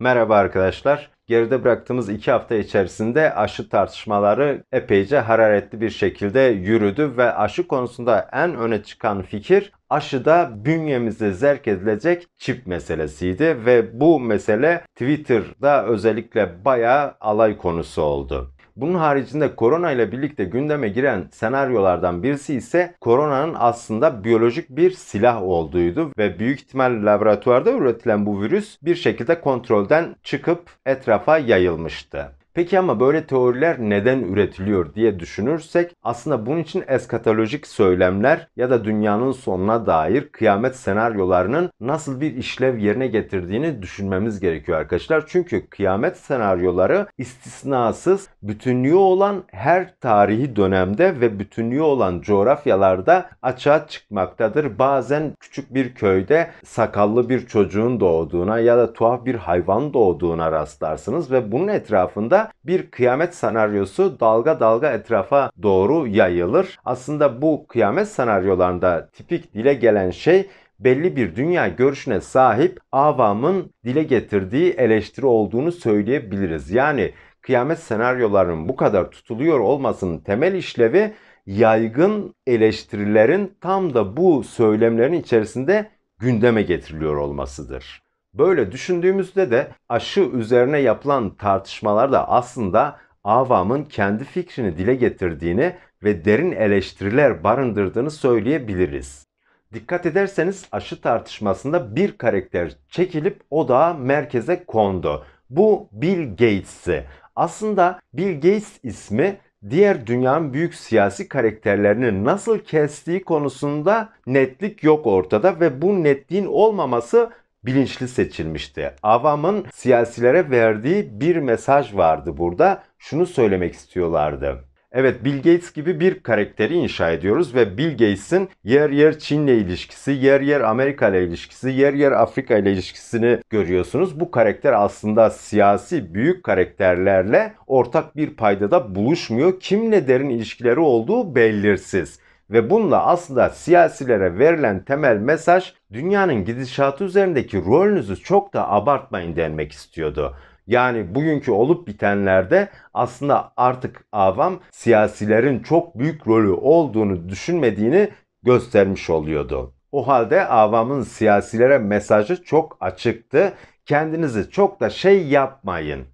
Merhaba arkadaşlar. Geride bıraktığımız iki hafta içerisinde aşı tartışmaları epeyce hararetli bir şekilde yürüdü ve aşı konusunda en öne çıkan fikir aşıda bünyemize zerk edilecek çip meselesiydi ve bu mesele Twitter'da özellikle bayağı alay konusu oldu. Bunun haricinde korona ile birlikte gündeme giren senaryolardan birisi ise koronanın aslında biyolojik bir silah olduğuydu ve büyük ihtimal laboratuvarda üretilen bu virüs bir şekilde kontrolden çıkıp etrafa yayılmıştı. Peki ama böyle teoriler neden üretiliyor diye düşünürsek aslında bunun için eskatolojik söylemler ya da dünyanın sonuna dair kıyamet senaryolarının nasıl bir işlev yerine getirdiğini düşünmemiz gerekiyor arkadaşlar. Çünkü kıyamet senaryoları istisnasız bütünlüğü olan her tarihi dönemde ve bütünlüğü olan coğrafyalarda açığa çıkmaktadır. Bazen küçük bir köyde sakallı bir çocuğun doğduğuna ya da tuhaf bir hayvan doğduğuna rastlarsınız ve bunun etrafında bir kıyamet senaryosu dalga dalga etrafa doğru yayılır. Aslında bu kıyamet senaryolarında tipik dile gelen şey belli bir dünya görüşüne sahip avamın dile getirdiği eleştiri olduğunu söyleyebiliriz. Yani kıyamet senaryolarının bu kadar tutuluyor olmasının temel işlevi yaygın eleştirilerin tam da bu söylemlerin içerisinde gündeme getiriliyor olmasıdır. Böyle düşündüğümüzde de aşı üzerine yapılan tartışmalarda aslında avamın kendi fikrini dile getirdiğini ve derin eleştiriler barındırdığını söyleyebiliriz. Dikkat ederseniz aşı tartışmasında bir karakter çekilip o da merkeze kondu. Bu Bill Gates'i. Aslında Bill Gates ismi diğer dünyanın büyük siyasi karakterlerini nasıl kestiği konusunda netlik yok ortada ve bu netliğin olmaması bilinçli seçilmişti. Avamın siyasilere verdiği bir mesaj vardı burada. Şunu söylemek istiyorlardı. Evet Bill Gates gibi bir karakteri inşa ediyoruz ve Bill Gates'in yer yer Çin'le ilişkisi, yer yer Amerika ile ilişkisi, yer yer Afrika ile ilişkisini görüyorsunuz. Bu karakter aslında siyasi büyük karakterlerle ortak bir paydada buluşmuyor. Kimle derin ilişkileri olduğu belirsiz. Ve bununla aslında siyasilere verilen temel mesaj dünyanın gidişatı üzerindeki rolünüzü çok da abartmayın denmek istiyordu. Yani bugünkü olup bitenlerde aslında artık avam siyasilerin çok büyük rolü olduğunu düşünmediğini göstermiş oluyordu. O halde avamın siyasilere mesajı çok açıktı. Kendinizi çok da şey yapmayın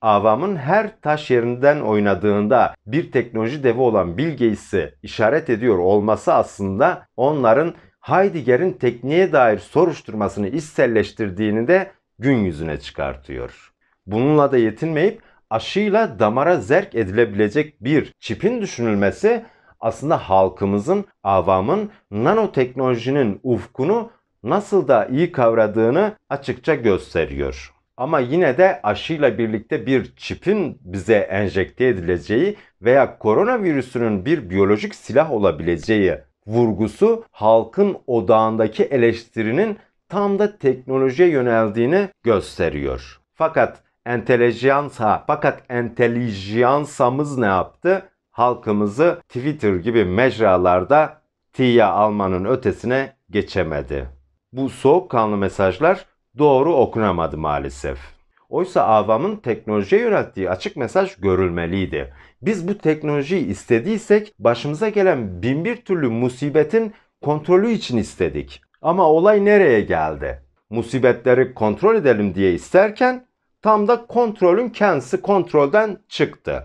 avamın her taş yerinden oynadığında bir teknoloji devi olan Bill Gates'i işaret ediyor olması aslında onların Heidegger'in tekniğe dair soruşturmasını içselleştirdiğini de gün yüzüne çıkartıyor. Bununla da yetinmeyip aşıyla damara zerk edilebilecek bir çipin düşünülmesi aslında halkımızın, avamın nanoteknolojinin ufkunu nasıl da iyi kavradığını açıkça gösteriyor. Ama yine de aşıyla birlikte bir çipin bize enjekte edileceği veya koronavirüsünün bir biyolojik silah olabileceği vurgusu halkın odağındaki eleştirinin tam da teknolojiye yöneldiğini gösteriyor. Fakat entelijansa, fakat entelijansamız ne yaptı? Halkımızı Twitter gibi mecralarda tiye almanın ötesine geçemedi. Bu soğukkanlı mesajlar doğru okunamadı maalesef. Oysa avamın teknolojiye yönelttiği açık mesaj görülmeliydi. Biz bu teknolojiyi istediysek başımıza gelen binbir türlü musibetin kontrolü için istedik. Ama olay nereye geldi? Musibetleri kontrol edelim diye isterken tam da kontrolün kendisi kontrolden çıktı.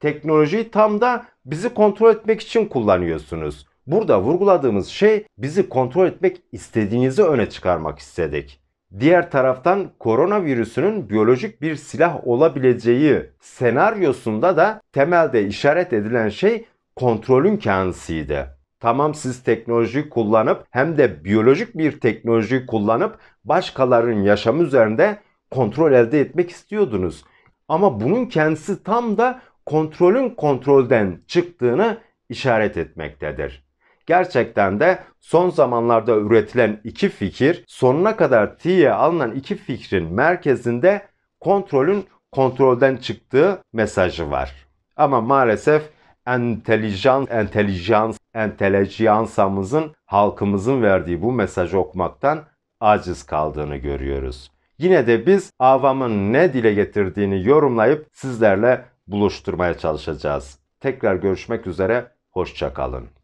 Teknolojiyi tam da bizi kontrol etmek için kullanıyorsunuz. Burada vurguladığımız şey bizi kontrol etmek istediğinizi öne çıkarmak istedik. Diğer taraftan koronavirüsünün biyolojik bir silah olabileceği senaryosunda da temelde işaret edilen şey kontrolün kendisiydi. Tamam siz teknolojiyi kullanıp hem de biyolojik bir teknolojiyi kullanıp başkalarının yaşamı üzerinde kontrol elde etmek istiyordunuz. Ama bunun kendisi tam da kontrolün kontrolden çıktığını işaret etmektedir. Gerçekten de son zamanlarda üretilen iki fikir, sonuna kadar T'ye alınan iki fikrin merkezinde kontrolün kontrolden çıktığı mesajı var. Ama maalesef entelijans, entelijans, entelijansamızın halkımızın verdiği bu mesajı okumaktan aciz kaldığını görüyoruz. Yine de biz avamın ne dile getirdiğini yorumlayıp sizlerle buluşturmaya çalışacağız. Tekrar görüşmek üzere, hoşçakalın.